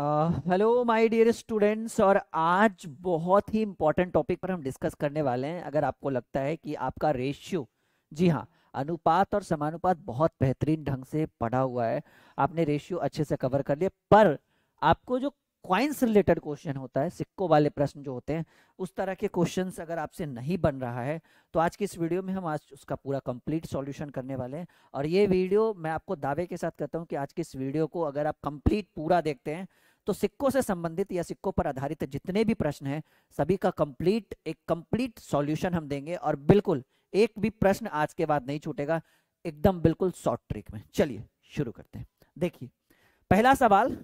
hello my dear students और आज बहुत ही इम्पोर्टेंट टॉपिक पर हम डिस्कस करने वाले हैं अगर आपको लगता है कि आपका रेशियो जी हाँ अनुपात और समानुपात बहुत बेहतरीन ढंग से पढ़ा हुआ है आपने रेशियो अच्छे से कवर कर लिया पर आपको जो क्वाइंस रिलेटेड क्वेश्चन होता है सिक्कों वाले प्रश्न जो होते हैं उस तरह के क्वेश्चन अगर आपसे नहीं बन रहा है तो आज की इस वीडियो में हम आज उसका पूरा कंप्लीट सॉल्यूशन करने वाले हैं और ये वीडियो मैं आपको दावे के साथ कहता हूँ कि आज की इस वीडियो को अगर आप कंप्लीट पूरा देखते हैं तो सिक्कों से संबंधित या सिक्कों पर आधारित जितने भी प्रश्न हैं सभी का कंप्लीट एक कंप्लीट सॉल्यूशन हम देंगे और बिल्कुल एक भी प्रश्न आज के बाद नहीं छूटेगा एकदम बिल्कुल शॉर्ट ट्रिक में चलिए शुरू करते हैं देखिए पहला सवाल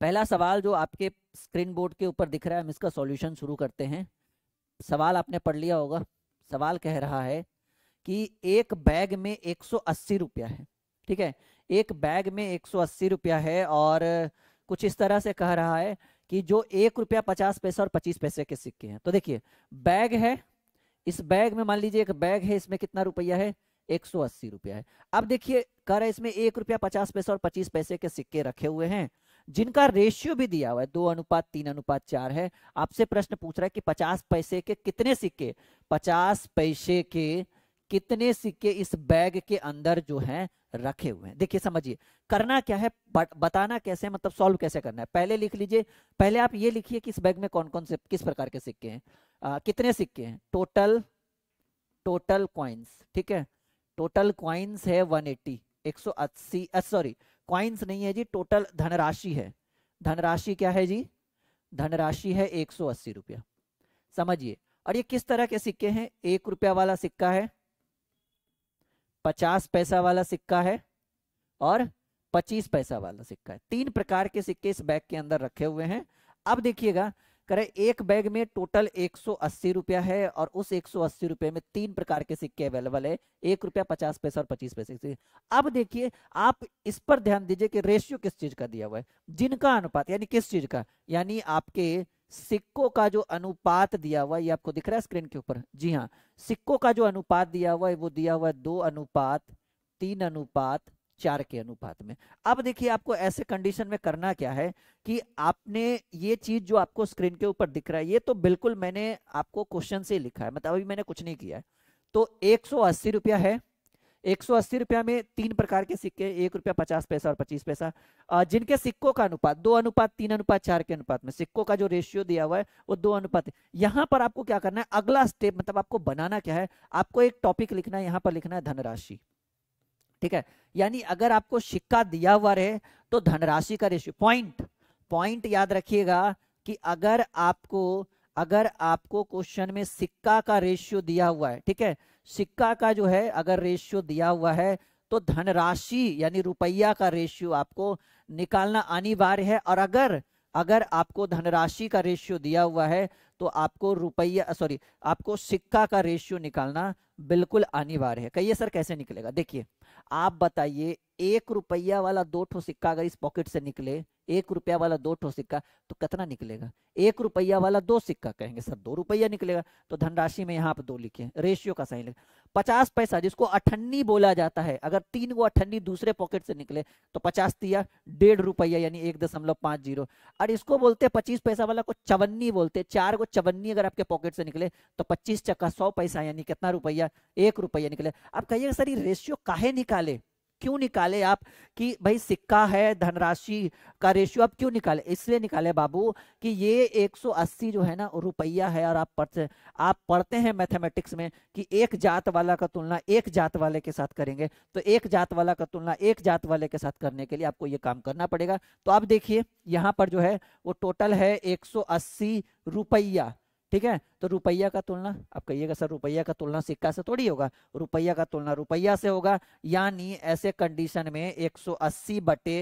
पहला सवाल जो आपके स्क्रीन बोर्ड के ऊपर दिख रहा है हम इसका सॉल्यूशन शुरू करते हैं सवाल आपने पढ़ लिया होगा सवाल कह रहा है कि एक बैग में एक सौ अस्सी रुपया है ठीक है एक बैग में एक सौ अस्सी रुपया है और कुछ इस तरह से कह रहा है कि जो एक रुपया पचास पैसे और पच्चीस पैसे के सिक्के हैं तो देखिए बैग है इस बैग में मान लीजिए एक बैग है इसमें कितना रुपया है एक सौ अस्सी रुपया है अब देखिए कह रहा है इसमें एक रुपया पचास पैसा और पच्चीस पैसे के सिक्के रखे हुए हैं जिनका रेशियो भी दिया हुआ है दो अनुपात तीन अनुपात चार है आपसे प्रश्न पूछ रहा है कि पचास पैसे के कितने सिक्के पचास पैसे के कितने सिक्के इस बैग के अंदर जो है रखे हुए हैं देखिए समझिए करना क्या है बताना कैसे है मतलब सॉल्व कैसे करना है पहले लिख लीजिए पहले आप ये लिखिए कि इस बैग में कौन कौन से किस प्रकार के सिक्के हैं आ, कितने सिक्के हैं टोटल टोटल क्वाइंस ठीक है टोटल क्वाइंस है 180 अस्सी सॉरी क्वाइंस नहीं है जी टोटल धनराशि है धनराशि क्या है जी धनराशि है एक अस्सी रुपया समझिए और ये किस तरह के सिक्के हैं एक रुपया वाला सिक्का है पचास पैसा वाला सिक्का है और पच्चीस पैसा वाला सिक्का है तीन प्रकार के सिक्के इस बैग के अंदर रखे हुए हैं अब देखिएगा करे एक बैग में टोटल एक रुपया है और उस एक रुपए में तीन प्रकार के सिक्के अवेलेबल है एक रुपया पचास पैसा और पच्चीस पैसे अब देखिए आप इस पर ध्यान दीजिए कि रेशियो किस चीज का दिया हुआ है जिनका अनुपात यानी किस चीज का यानी आपके सिक्कों का जो अनुपात दिया हुआ ये आपको दिख रहा है स्क्रीन के ऊपर जी हाँ सिक्कों का जो अनुपात दिया हुआ है वो दिया हुआ है दो अनुपात तीन अनुपात चार के अनुपात में अब देखिए आपको ऐसे कंडीशन में करना क्या है कि आपने ये चीज जो आपको स्क्रीन के ऊपर दिख रहा है ये तो बिल्कुल मैंने आपको क्वेश्चन से लिखा है मतलब अभी मैंने कुछ नहीं किया है तो एक सौ अस्सी रुपया है एक सौ अस्सी रुपया में तीन प्रकार के सिक्के एक रुपया पचास पैसा और पच्चीस पैसा जिनके सिक्कों का अनुपात दो अनुपात तीन अनुपात चार के अनुपात में सिक्कों का जो रेशियो दिया हुआ है वो दो अनुपात यहाँ पर आपको क्या करना है अगला स्टेप मतलब आपको बनाना क्या है आपको एक टॉपिक लिखना है यहाँ पर लिखना है धनराशि ठीक है यानी अगर आपको सिक्का दिया हुआ रहे तो धनराशि का रेशियो पॉइंट पॉइंट याद रखिएगा कि अगर आपको अगर आपको क्वेश्चन में सिक्का का रेशियो दिया हुआ है ठीक है सिक्का का जो है अगर रेशियो दिया हुआ है तो धनराशि यानी रुपया का रेशियो आपको निकालना अनिवार्य है और अगर अगर आपको धनराशि का रेशियो दिया हुआ है तो आपको रुपया सॉरी आपको सिक्का का रेशियो निकालना बिल्कुल अनिवार्य है कहिए सर कैसे निकलेगा देखिए आप बताइए एक रुपया वाला दो ठो सिक्का अगर इस पॉकेट से निकले एक रुपया वाला दो ठो सिक्का तो कितना निकलेगा एक रुपया वाला दो सिक्का कहेंगे सर दो रुपया निकलेगा तो धनराशि में यहाँ पर दो लिखे रेशियो का सही लिखे पचास पैसा जिसको अठन्नी बोला जाता है अगर तीन गो अठन्नी दूसरे पॉकेट से निकले तो पचास दिया डेढ़ रुपया यानी एक दशमलव पांच जीरो और इसको बोलते हैं पच्चीस पैसा वाला को चवन्नी बोलते हैं चार गो चवन्नी अगर आपके पॉकेट से निकले तो पच्चीस चक्का सौ पैसा यानी कितना रुपया एक रुपया निकले आप कहिएगा सर ये रेशियो काहे निकाले क्यों निकाले आप कि भाई सिक्का है धनराशि का रेशियो आप क्यों निकाले इसलिए निकाले बाबू कि ये 180 जो है ना रुपया है और आप पढ़ते आप पढ़ते हैं मैथमेटिक्स में कि एक जात वाला का तुलना एक जात वाले के साथ करेंगे तो एक जात वाला का तुलना एक जात वाले के साथ करने के लिए आपको ये काम करना पड़ेगा तो आप देखिए यहाँ पर जो है वो टोटल है एक रुपया ठीक है तो रुपया का तुलना आप कहिएगा सर रुपया का तुलना सिक्का से थोड़ी होगा रुपया का तुलना रुपया से होगा यानी ऐसे कंडीशन में 180 बटे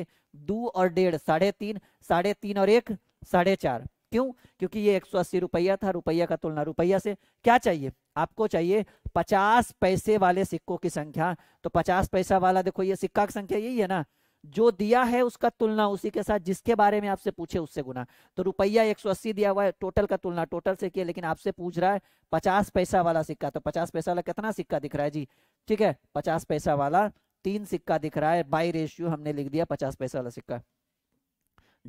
दो और डेढ़ साढ़े तीन साढ़े तीन और एक साढ़े चार क्यों क्योंकि ये 180 रुपया था रुपया का तुलना रुपया से क्या चाहिए आपको चाहिए 50 पैसे वाले सिक्कों की संख्या तो पचास पैसा वाला देखो ये सिक्का की संख्या यही है ना जो दिया है उसका तुलना उसी के साथ जिसके बारे में आपसे पूछे उससे गुना तो रुपया 180 दिया हुआ है टोटल का तुलना टोटल से किया लेकिन आपसे पूछ रहा है पचास पैसा वाला सिक्का तो पचास पैसा वाला कितना सिक्का दिख रहा है जी ठीक है पचास पैसा वाला तीन सिक्का दिख रहा है बाई रेशियो हमने लिख दिया पचास पैसा वाला सिक्का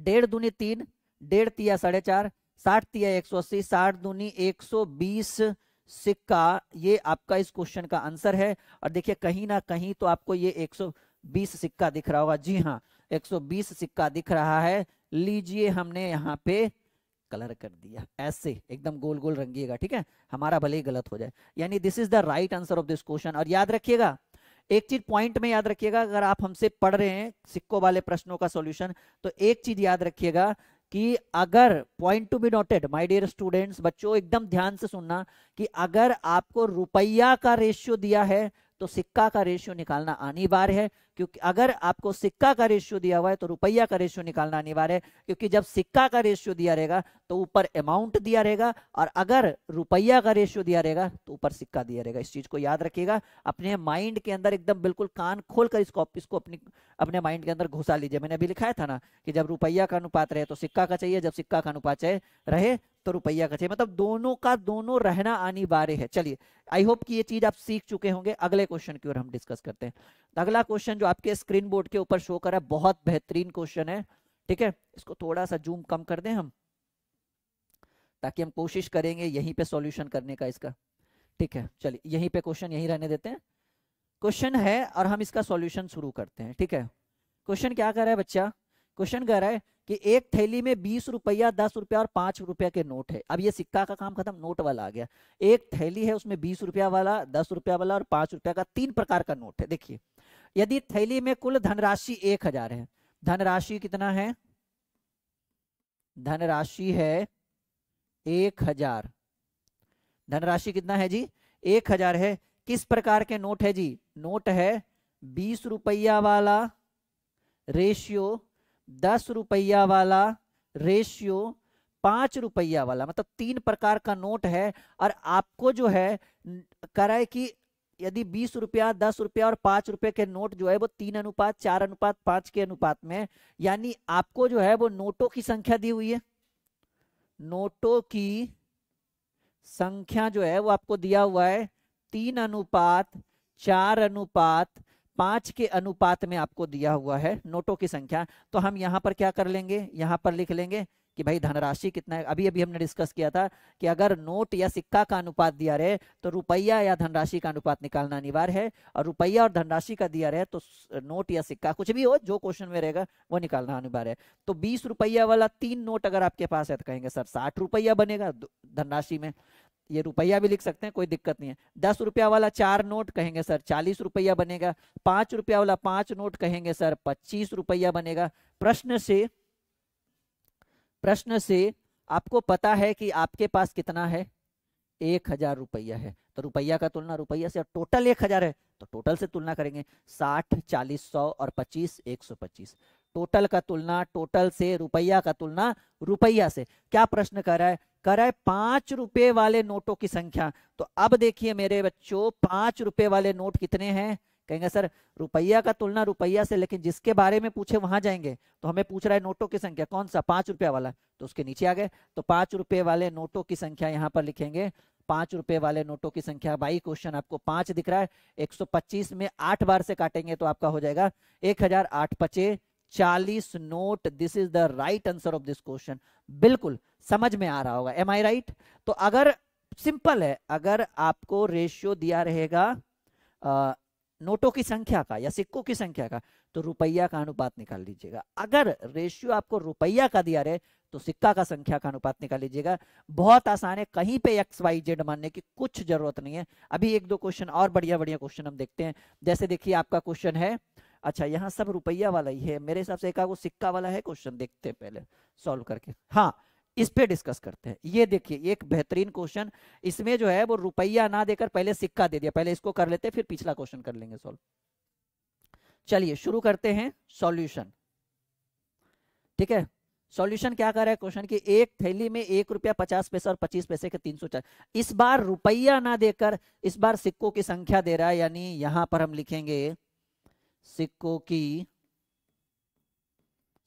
डेढ़ दूनी तीन डेढ़ तिया साढ़े चार साठ तिया एक सौ अस्सी साठ दूनी एक सौ बीस सिक्का ये आपका इस क्वेश्चन का आंसर है और देखिए कहीं ना कहीं तो आपको ये एक सौ बीस सिक्का दिख रहा होगा जी हाँ 120 सिक्का दिख रहा है लीजिए हमने यहाँ पे कलर कर दिया ऐसे एकदम गोल गोल रंगिएगा ठीक है हमारा भले ही गलत हो जाए यानी this is the right answer of this question और याद रखिएगा एक चीज पॉइंट में याद रखिएगा अगर आप हमसे पढ़ रहे हैं सिक्कों वाले प्रश्नों का सॉल्यूशन तो एक चीज याद रखिएगा कि अगर point to be noted my dear students बच्चों एकदम ध्यान से सुनना कि अगर आपको रुपया का रेशियो दिया है तो सिक्का का रेशियो निकालना अनिवार्य है क्योंकि अगर आपको सिक्का का रेशियो दिया हुआ है तो रुपया का रेशियो निकालना अनिवार्य है क्योंकि जब सिक्का का रेशियो दिया रहेगा तो ऊपर अमाउंट दिया रहेगा और अगर रुपया का रेशियो दिया रहेगा तो ऊपर सिक्का दिया रहेगा इस चीज को याद रखिएगा अपने माइंड के अंदर एकदम बिल्कुल कान खोल कर इसको इसको अपनी अपने माइंड के अंदर घुसा लीजिए मैंने अभी लिखाया था ना कि जब रुपया का अनुपात रहे तो सिक्का का चाहिए जब सिक्का का अनुपात चाहिए रहे तो रुपया का चाहिए मतलब दोनों का दोनों रहना अनिवार्य है चलिए आई होप कि ये चीज आप सीख चुके होंगे अगले क्वेश्चन की ओर हम डिस्कस करते हैं तो अगला क्वेश्चन जो आपके स्क्रीन बोर्ड के ऊपर शो कर रहा है बहुत बेहतरीन क्वेश्चन है ठीक है इसको थोड़ा सा जूम कम कर दें हम ताकि हम कोशिश करेंगे यहीं पे सॉल्यूशन करने का इसका ठीक है चलिए यहीं पे क्वेश्चन यहीं रहने देते हैं क्वेश्चन है और हम इसका सॉल्यूशन शुरू करते हैं ठीक है क्वेश्चन क्या कर रहा है बच्चा क्वेश्चन कह रहा है कि एक थैली में बीस रुपया दस रुपया और पांच रुपया के नोट है अब ये सिक्का का काम खत्म नोट वाला आ गया एक थैली है उसमें बीस रुपया वाला दस रुपया वाला और पांच रुपया का तीन प्रकार का नोट है देखिए यदि थैली में कुल धनराशि एक हजार है धनराशि कितना है धनराशि है एक हजार धनराशि कितना है जी एक हजार है किस प्रकार के नोट है जी नोट है बीस रुपया वाला रेशियो दस रुपया वाला रेशियो पांच रुपया वाला मतलब तीन प्रकार का नोट है और आपको जो है कराए की यदि बीस रुपया दस रुपया और पांच रुपये के नोट जो है वो तीन अनुपात चार अनुपात पांच के अनुपात में यानी आपको जो है वो नोटों की संख्या दी हुई है नोटों की संख्या जो है वो आपको दिया हुआ है तीन अनुपात चार अनुपात पांच के अनुपात में आपको दिया हुआ है नोटों की संख्या तो हम यहाँ पर क्या कर लेंगे यहाँ पर लिख लेंगे कि भाई धनराशि कितना है अभी अभी हमने डिस्कस किया था कि अगर नोट या सिक्का का अनुपात दिया रहे तो रुपया या धनराशि का अनुपात निकालना अनिवार्य है और रुपया और धनराशि का दिया रहे तो नोट या सिक्का कुछ भी हो जो क्वेश्चन में रहेगा वो निकालना अनिवार्य है तो बीस रुपया वाला तीन नोट अगर आपके पास है तो कहेंगे सर साठ रुपया बनेगा धनराशि में ये रुपया भी लिख सकते हैं कोई दिक्कत नहीं है दस रुपया वाला चार नोट कहेंगे सर चालीस रुपया बनेगा पांच रुपया वाला पांच नोट कहेंगे सर पच्चीस रुपया बनेगा प्रश्न से प्रश्न से आपको पता है कि आपके पास कितना है एक हजार रुपया है तो रुपया का तुलना रुपया से टोटल एक हजार है तो टोटल से तुलना करेंगे साठ चालीस सौ और पच्चीस एक सौ पच्चीस टोटल का तुलना टोटल से रुपया का तुलना रुपया से क्या प्रश्न कर रहा है कर रहा है पांच रुपए वाले नोटों की संख्या तो अब देखिए मेरे बच्चों पांच रुपए वाले नोट कितने हैं कहेंगे सर रुपया का तुलना रुपया से लेकिन जिसके बारे में पूछे वहां जाएंगे तो हमें पूछ रहा है नोटों की संख्या कौन सा पांच रुपया वाला तो उसके नीचे आ गए तो पांच रुपये वाले नोटों की संख्या यहाँ पर लिखेंगे पांच रुपए वाले नोटों की संख्या बाई क्वेश्चन आपको पांच दिख रहा है पच्चीस में आठ बार से काटेंगे तो आपका हो जाएगा एक हजार आठ पचे चालीस note this is the right answer of this question बिल्कुल समझ में आ रहा होगा एम आई राइट तो अगर सिंपल है अगर आपको रेशियो दिया रहेगा नोटों की संख्या का या सिक्कों की संख्या का तो रुपया का अनुपात निकाल लीजिएगा अगर रेशियो आपको रुपया का दिया रहे तो सिक्का का संख्या का अनुपात निकाल लीजिएगा बहुत आसान है कहीं पे एक्स वाई जेड मानने की कुछ जरूरत नहीं है अभी एक दो क्वेश्चन और बढ़िया बढ़िया क्वेश्चन हम देखते हैं जैसे देखिए आपका क्वेश्चन है अच्छा यहाँ सब रुपया वाला ही है मेरे हिसाब से एक सिक्का वाला है क्वेश्चन देखते हैं पहले सॉल्व करके हाँ इस पे डिस्कस करते हैं ये देखिए एक बेहतरीन क्वेश्चन इसमें जो है वो रुपया ना देकर पहले सिक्का दे दिया पहले इसको कर लेते हैं फिर पिछला क्वेश्चन कर लेंगे सॉल्व चलिए शुरू करते हैं सॉल्यूशन ठीक है सॉल्यूशन क्या कर रहा है क्वेश्चन की एक थैली में एक रुपया पचास पैसा और पच्चीस पैसे के तीन सौ चार इस बार रुपया ना देकर इस बार सिक्कों की संख्या दे रहा है यानी यहां पर हम लिखेंगे सिक्कों की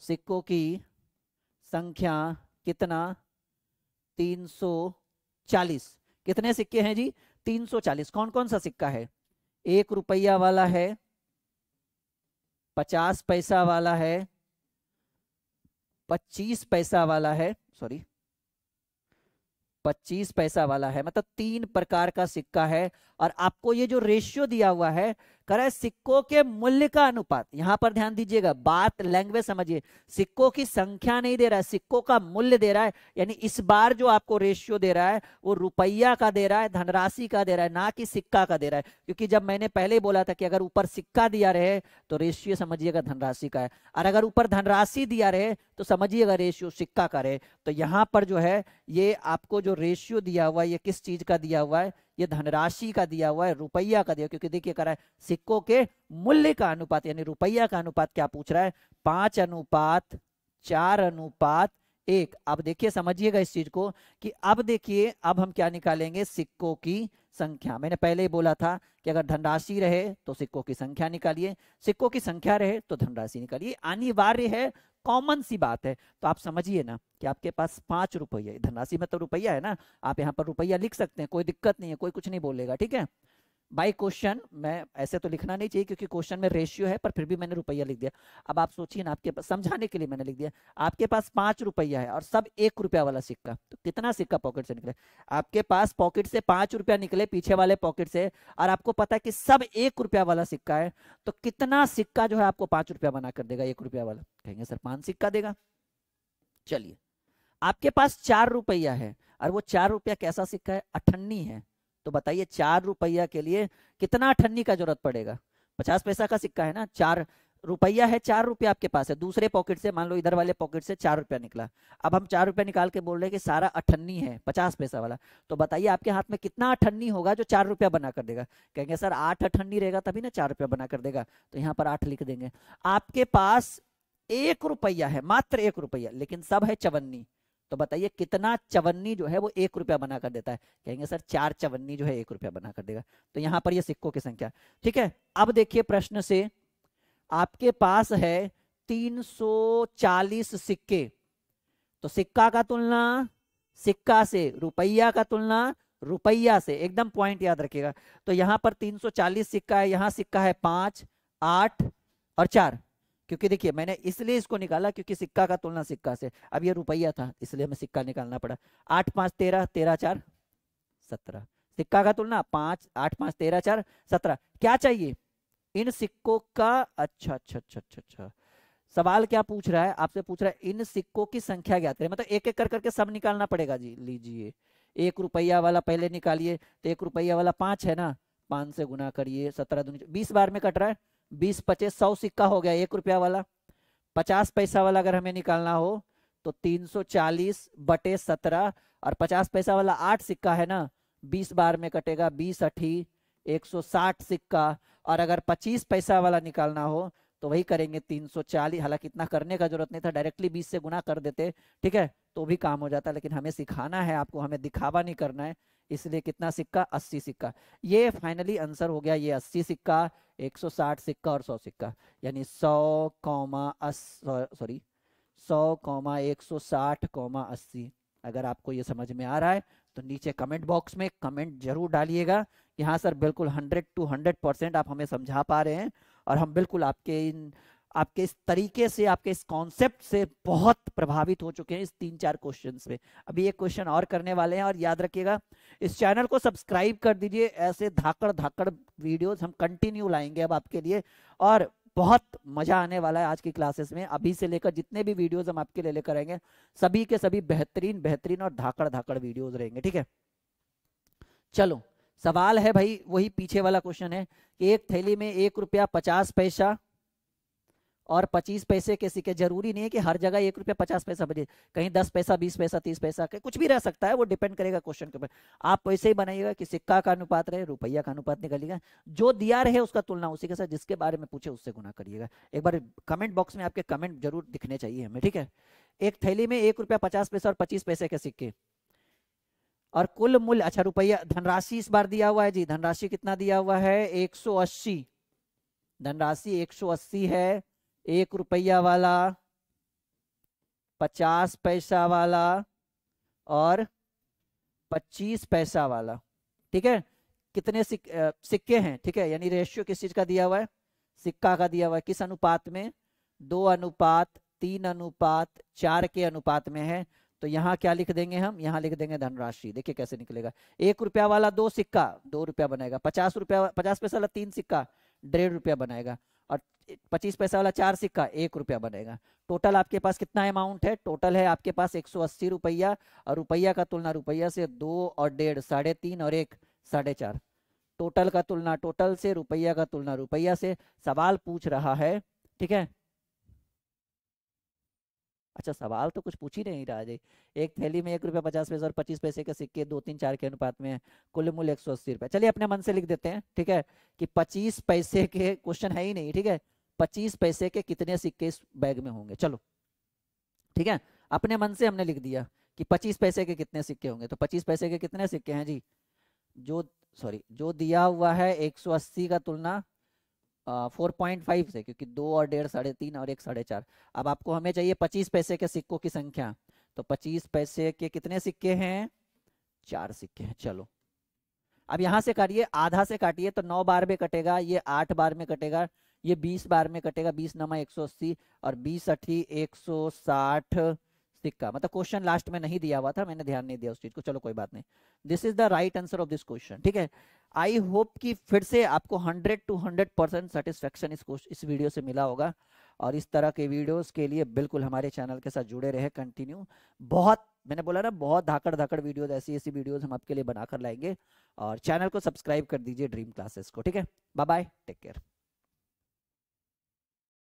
सिक्कों की संख्या कितना 340 कितने सिक्के हैं जी 340 कौन कौन सा सिक्का है एक रुपया वाला है पचास पैसा वाला है पच्चीस पैसा वाला है सॉरी पच्चीस पैसा वाला है मतलब तीन प्रकार का सिक्का है और आपको ये जो रेशियो दिया हुआ है करे सिक्कों के मूल्य का अनुपात यहां पर ध्यान दीजिएगा बात लैंग्वेज समझिए सिक्कों की संख्या नहीं दे रहा है सिक्कों का मूल्य दे रहा है यानी इस बार जो आपको रेशियो दे रहा है वो रुपया का दे रहा है धनराशि का दे रहा है ना कि सिक्का का दे रहा है क्योंकि जब मैंने पहले ही बोला था कि अगर ऊपर सिक्का दिया रहे तो रेशियो समझिएगा धनराशि का है और अगर ऊपर धनराशि दिया रहे तो समझिएगा रेशियो सिक्का का रहे तो यहाँ पर जो है ये आपको जो रेशियो दिया हुआ है ये किस चीज का दिया हुआ है ये धनराशि का दिया हुआ है रुपया का दिया क्योंकि देखिए करा है सिक्कों के मूल्य का अनुपात यानी रुपया का अनुपात क्या पूछ रहा है पांच अनुपात चार अनुपात एक अब देखिए समझिएगा इस चीज को कि अब देखिए अब हम क्या निकालेंगे सिक्कों की संख्या मैंने पहले ही बोला था कि अगर धनराशि रहे तो सिक्कों की संख्या निकालिए सिक्कों की संख्या रहे तो धनराशि निकालिए अनिवार्य है कॉमन सी बात है तो आप समझिए ना कि आपके पास पांच रुपये धनराशि में तो रुपया है ना आप यहाँ पर रुपया लिख सकते हैं कोई दिक्कत नहीं है कोई कुछ नहीं बोलेगा ठीक है बाई क्वेश्चन मैं ऐसे तो लिखना नहीं चाहिए क्योंकि क्वेश्चन में रेशियो है पर फिर भी मैंने रुपया लिख दिया अब आप सोचिए ना आपके पास समझाने के लिए मैंने लिख दिया आपके पास पांच रुपया है और सब एक रुपया वाला सिक्का तो कितना सिक्का पॉकेट से निकले आपके पास पॉकेट से पांच रुपया निकले पीछे वाले पॉकेट से और आपको पता है कि सब एक रुपया वाला सिक्का है तो कितना सिक्का जो है आपको पांच रुपया बना कर देगा एक रुपया वाला कहेंगे सर पांच सिक्का देगा चलिए आपके पास चार रुपया है और वो चार रुपया कैसा सिक्का है अठन्नी है तो बताइए चार रुपया के लिए कितना अठन्नी का जरूरत पड़ेगा पचास पैसा का सिक्का है ना चार रुपया है चार रुपया आपके पास है दूसरे पॉकेट से मान लो इधर वाले पॉकेट से चार रुपया निकला अब हम चार रुपया निकाल के बोल रहे हैं कि सारा अठन्नी है पचास पैसा वाला तो बताइए आपके हाथ में कितना अठन्नी होगा जो चार रुपया बना कर देगा कहेंगे सर आठ अठन्नी रहेगा तभी ना चार रुपया बना कर देगा तो यहाँ पर आठ लिख देंगे आपके पास एक रुपया है मात्र एक रुपया लेकिन सब है चवन्नी तो बताइए कितना चवन्नी जो है वो एक रुपया बना कर देता है कहेंगे सर चार चवन्नी जो है एक रुपया बना कर देगा तो यहाँ पर ये सिक्कों की संख्या ठीक है अब देखिए प्रश्न से आपके पास है 340 सिक्के तो सिक्का का तुलना सिक्का से रुपया का तुलना रुपया से एकदम पॉइंट याद रखिएगा तो यहां पर 340 सिक्का है यहां सिक्का है पांच आठ और चार क्योंकि देखिए मैंने इसलिए इसको निकाला क्योंकि सिक्का का तुलना सिक्का से अब ये रुपया था इसलिए हमें सिक्का निकालना पड़ा आठ पांच तेरह तेरह चार सत्रह सिक्का का तुलना पांच आठ पांच तेरह चार सत्रह क्या चाहिए इन सिक्कों का अच्छा अच्छा अच्छा अच्छा अच्छा सवाल क्या पूछ रहा है आपसे पूछ रहा है इन सिक्कों की संख्या ज्ञात मतलब एक एक कर करके सब निकालना पड़ेगा जी लीजिए एक रुपया वाला पहले निकालिए तो एक रुपया वाला पांच है ना पांच से गुना करिए सत्रह दुनिया बीस बार में कट रहा है बीस पच्चीस सौ सिक्का हो गया एक रुपया वाला पचास पैसा वाला अगर हमें निकालना हो तो तीन सौ चालीस बटे सत्रह और पचास पैसा वाला आठ सिक्का है ना बीस बार में कटेगा बीस अठी एक सौ साठ सिक्का और अगर पच्चीस पैसा वाला निकालना हो तो वही करेंगे तीन सौ चालीस हालांकि इतना करने का जरूरत नहीं था डायरेक्टली बीस से गुना कर देते ठीक है तो भी काम हो जाता लेकिन हमें सिखाना है आपको हमें दिखावा नहीं करना है इसलिए कितना सिक्का अस्सी सिक्का ये फाइनली आंसर हो गया ये अस्सी सिक्का 160 सिक्का और 100 सिक्का यानी 100 कौमा सॉरी 100 कौमा एक कौमा अस्सी अगर आपको ये समझ में आ रहा है तो नीचे कमेंट बॉक्स में कमेंट जरूर डालिएगा कि हाँ सर बिल्कुल 100 टू 100 परसेंट आप हमें समझा पा रहे हैं और हम बिल्कुल आपके इन आपके इस तरीके से आपके इस कॉन्सेप्ट से बहुत प्रभावित हो चुके हैं इस तीन चार क्वेश्चन में अभी एक क्वेश्चन और करने वाले हैं और याद रखिएगा इस चैनल को सब्सक्राइब कर दीजिए ऐसे धाकड़ धाकड़ वीडियोस हम कंटिन्यू लाएंगे अब आपके लिए और बहुत मजा आने वाला है आज की क्लासेस में अभी से लेकर जितने भी वीडियोस हम आपके लिए लेकर आएंगे सभी के सभी बेहतरीन बेहतरीन और धाकड़ धाकड़ वीडियोस रहेंगे ठीक है चलो सवाल है भाई वही पीछे वाला क्वेश्चन है कि एक थैली में एक रुपया पचास पैसा और पच्चीस पैसे के सिक्के जरूरी नहीं है कि हर जगह एक रुपया पचास पैसा बजे कहीं दस पैसा बीस पैसा तीस पैसा कुछ भी रह सकता है वो डिपेंड करेगा क्वेश्चन के ऊपर आप वैसे ही बनाइएगा कि सिक्का का अनुपात रहे रुपया का अनुपात निकलिएगा जो दिया रहे उसका तुलना उसी के साथ जिसके बारे में पूछे उससे गुना करिएगा एक बार कमेंट बॉक्स में आपके कमेंट जरूर दिखने चाहिए हमें ठीक है एक थैली में एक रुपया पचास पैसा और पच्चीस पैसे के सिक्के और कुल मूल्य अच्छा रुपया धनराशि इस बार दिया हुआ है जी धनराशि कितना दिया हुआ है अस्सी धनराशि अस्सी है एक रुपया वाला पचास पैसा वाला और पच्चीस पैसा वाला ठीक है कितने सिक, आ, सिक्के हैं ठीक है यानी रेशियो किस चीज का दिया हुआ है सिक्का का दिया हुआ है किस अनुपात में दो अनुपात तीन अनुपात चार के अनुपात में है तो यहाँ क्या लिख देंगे हम यहाँ लिख देंगे धनराशि देखिए कैसे निकलेगा एक रुपया वाला दो सिक्का दो रुपया बनाएगा पचास रुपया पचास पैसा वाला तीन सिक्का डेढ़ रुपया बनाएगा और पच्चीस पैसा वाला चार सिक्का एक रुपया बनेगा टोटल आपके पास कितना अमाउंट है टोटल है आपके पास एक सौ अस्सी रुपया और रुपया का तुलना रुपया से दो और डेढ़ साढ़े तीन और एक साढ़े चार टोटल का तुलना टोटल से रुपया का तुलना रुपया से सवाल पूछ रहा है ठीक है अच्छा सवाल तो कुछ पूछ ही नहीं रहा जी एक थैली में एक रुपया पचास पैसे और पच्चीस पैसे के सिक्के दो तीन चार के अनुपात में है कुल मूल्य एक सौ अस्सी रुपये चलिए अपने मन से लिख देते हैं ठीक है कि पच्चीस पैसे के क्वेश्चन है ही नहीं ठीक है पच्चीस पैसे के कितने सिक्के इस बैग में होंगे चलो ठीक है अपने मन से हमने लिख दिया कि पच्चीस पैसे के कितने सिक्के होंगे तो पच्चीस पैसे के कितने सिक्के हैं जी जो सॉरी जो दिया हुआ है एक का तुलना फोर पॉइंट फाइव से क्योंकि दो और डेढ़ साढ़े तीन और एक साढ़े चार अब आपको हमें चाहिए पच्चीस पैसे के सिक्कों की संख्या तो पच्चीस पैसे के कितने सिक्के हैं चार सिक्के हैं चलो अब यहां से काटिए आधा से काटिए तो नौ बार में कटेगा ये आठ बार में कटेगा ये बीस बार में कटेगा बीस नमा एक और बीस अठी एक सौ सिक्का मतलब क्वेश्चन लास्ट में नहीं दिया हुआ था मैंने ध्यान नहीं दिया उस चीज को चलो कोई बात नहीं this is the right answer of this question ठीक है आई होप कि फिर से आपको 100 टू 100 परसेंट सेटिस्फेक्शन इस इस वीडियो से मिला होगा और इस तरह के वीडियोस के लिए बिल्कुल हमारे चैनल के साथ जुड़े रहे कंटिन्यू बहुत मैंने बोला ना बहुत धाकड़ धाकड़ वीडियोस ऐसी ऐसी वीडियोस हम आपके लिए बनाकर लाएंगे और चैनल को सब्सक्राइब कर दीजिए ड्रीम क्लासेस को ठीक है बाय बाय टेक केयर